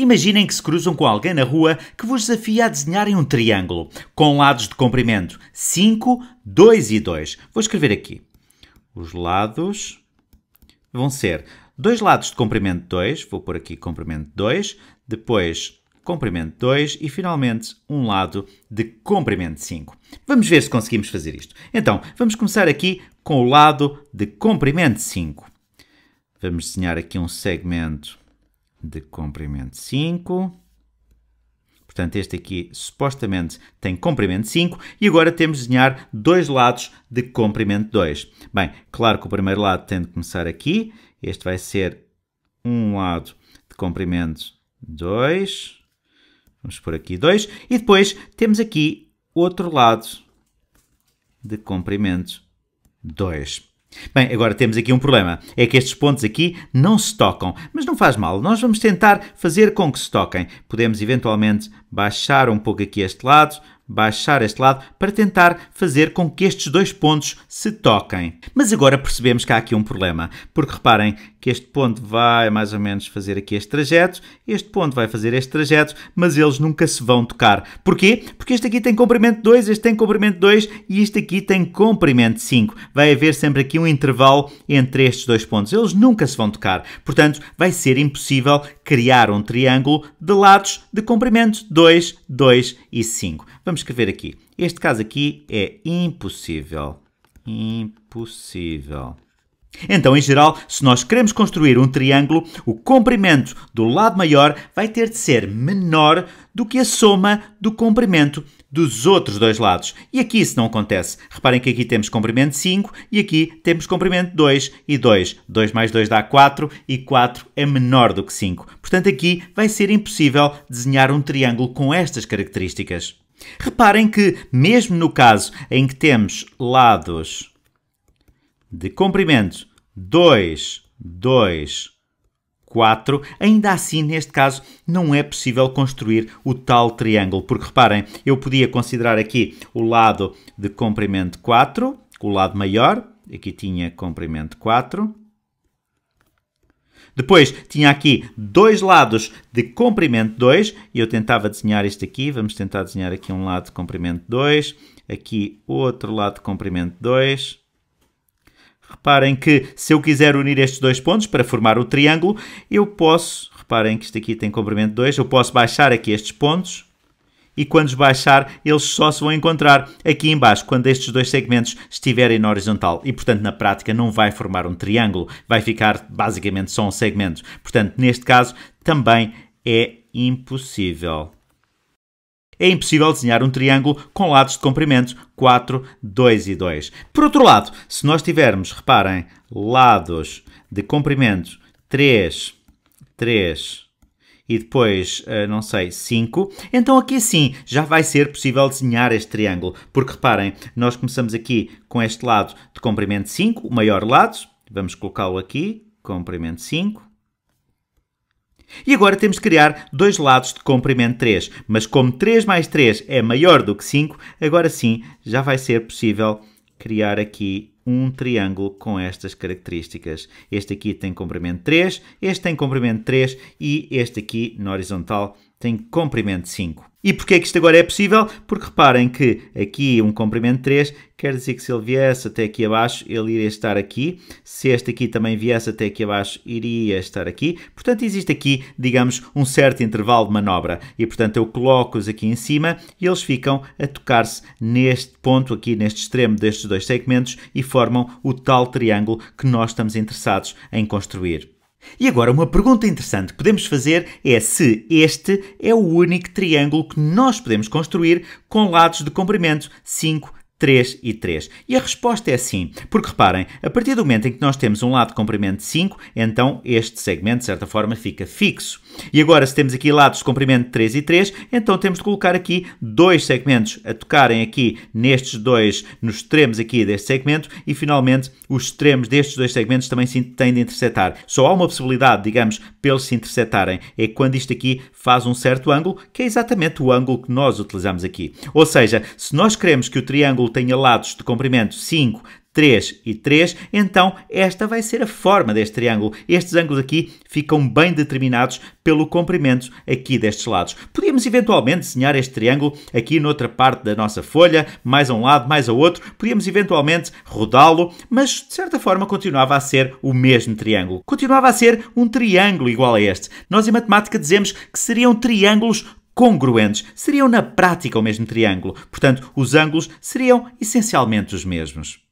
Imaginem que se cruzam com alguém na rua que vos desafia a desenharem um triângulo, com lados de comprimento 5, 2 e 2. Vou escrever aqui. Os lados vão ser dois lados de comprimento 2, vou pôr aqui comprimento 2, depois comprimento 2 e finalmente um lado de comprimento 5. Vamos ver se conseguimos fazer isto. Então, vamos começar aqui com o lado de comprimento 5. Vamos desenhar aqui um segmento de comprimento 5. Portanto, este aqui supostamente tem comprimento 5 e agora temos de desenhar dois lados de comprimento 2. Bem, claro que o primeiro lado tem de começar aqui. Este vai ser um lado de comprimento 2. Vamos por aqui 2. E depois temos aqui outro lado de comprimento 2. Bem, agora temos aqui um problema. É que estes pontos aqui não se tocam. Mas não faz mal, nós vamos tentar fazer com que se toquem. Podemos eventualmente baixar um pouco aqui este lado, baixar este lado para tentar fazer com que estes dois pontos se toquem. Mas agora percebemos que há aqui um problema, porque reparem que este ponto vai mais ou menos fazer aqui este trajeto, este ponto vai fazer este trajeto, mas eles nunca se vão tocar. Porquê? Porque este aqui tem comprimento 2, este tem comprimento 2 e este aqui tem comprimento 5. Vai haver sempre aqui um intervalo entre estes dois pontos. Eles nunca se vão tocar. Portanto, vai ser impossível criar um triângulo de lados de comprimento 2, 2 e 5. Vamos vamos escrever aqui. Este caso aqui é impossível. Impossível. Então, em geral, se nós queremos construir um triângulo, o comprimento do lado maior vai ter de ser menor do que a soma do comprimento dos outros dois lados. E aqui isso não acontece. Reparem que aqui temos comprimento 5 e aqui temos comprimento 2 e 2. 2 mais 2 dá 4 e 4 é menor do que 5. Portanto, aqui vai ser impossível desenhar um triângulo com estas características. Reparem que, mesmo no caso em que temos lados de comprimento 2, 2, 4, ainda assim, neste caso, não é possível construir o tal triângulo, porque reparem, eu podia considerar aqui o lado de comprimento 4, o lado maior, aqui tinha comprimento 4, depois tinha aqui dois lados de comprimento 2 e eu tentava desenhar isto aqui. Vamos tentar desenhar aqui um lado de comprimento 2, aqui outro lado de comprimento 2. Reparem que se eu quiser unir estes dois pontos para formar o triângulo, eu posso, reparem que isto aqui tem comprimento 2, eu posso baixar aqui estes pontos e quando os baixar, eles só se vão encontrar aqui embaixo, quando estes dois segmentos estiverem na horizontal. E, portanto, na prática não vai formar um triângulo, vai ficar basicamente só um segmento. Portanto, neste caso, também é impossível. É impossível desenhar um triângulo com lados de comprimento 4, 2 e 2. Por outro lado, se nós tivermos, reparem, lados de comprimento 3, 3, e depois, eh, não sei, 5. Então aqui sim, já vai ser possível desenhar este triângulo. Porque reparem, nós começamos aqui com este lado de comprimento 5, o maior lado. Vamos colocá-lo aqui, comprimento 5. E agora temos de criar dois lados de comprimento 3. Mas como 3 mais 3 é maior do que 5, agora sim já vai ser possível criar aqui um triângulo com estas características. Este aqui tem comprimento 3, este tem comprimento 3 e este aqui na horizontal tem comprimento 5. E porquê é que isto agora é possível? Porque reparem que aqui um comprimento 3 quer dizer que se ele viesse até aqui abaixo, ele iria estar aqui. Se este aqui também viesse até aqui abaixo, iria estar aqui. Portanto, existe aqui, digamos, um certo intervalo de manobra. E, portanto, eu coloco-os aqui em cima e eles ficam a tocar-se neste ponto aqui, neste extremo destes dois segmentos e formam o tal triângulo que nós estamos interessados em construir. E agora, uma pergunta interessante que podemos fazer é se este é o único triângulo que nós podemos construir com lados de comprimento 5 3 e 3? E a resposta é sim, porque reparem, a partir do momento em que nós temos um lado de comprimento 5, então este segmento, de certa forma, fica fixo. E agora, se temos aqui lados de comprimento 3 e 3, então temos de colocar aqui dois segmentos a tocarem aqui nestes dois, nos extremos aqui deste segmento, e finalmente os extremos destes dois segmentos também se têm de interceptar. Só há uma possibilidade, digamos, pelos se interceptarem, é quando isto aqui faz um certo ângulo, que é exatamente o ângulo que nós utilizamos aqui. Ou seja, se nós queremos que o triângulo tenha lados de comprimento 5, 3 e 3, então esta vai ser a forma deste triângulo. Estes ângulos aqui ficam bem determinados pelo comprimento aqui destes lados. Podíamos eventualmente desenhar este triângulo aqui noutra parte da nossa folha, mais a um lado, mais a outro. Podíamos eventualmente rodá-lo, mas de certa forma continuava a ser o mesmo triângulo. Continuava a ser um triângulo igual a este. Nós em matemática dizemos que seriam triângulos congruentes, seriam na prática o mesmo triângulo, portanto, os ângulos seriam essencialmente os mesmos.